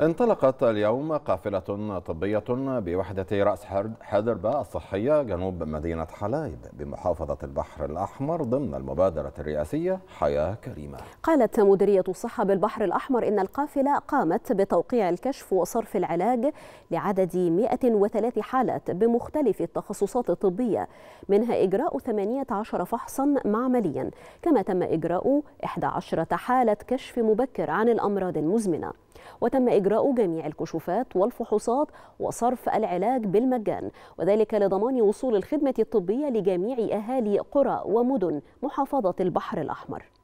انطلقت اليوم قافلة طبية بوحدة رأس حدربة الصحية جنوب مدينة حلايب بمحافظة البحر الأحمر ضمن المبادرة الرئاسية حياة كريمة قالت مديرية الصحة بالبحر الأحمر إن القافلة قامت بتوقيع الكشف وصرف العلاج لعدد 103 حالات بمختلف التخصصات الطبية منها إجراء 18 فحصا معمليا كما تم إجراء 11 حالة كشف مبكر عن الأمراض المزمنة وتم إجراء إجراء جميع الكشوفات والفحوصات وصرف العلاج بالمجان وذلك لضمان وصول الخدمة الطبية لجميع أهالي قرى ومدن محافظة البحر الأحمر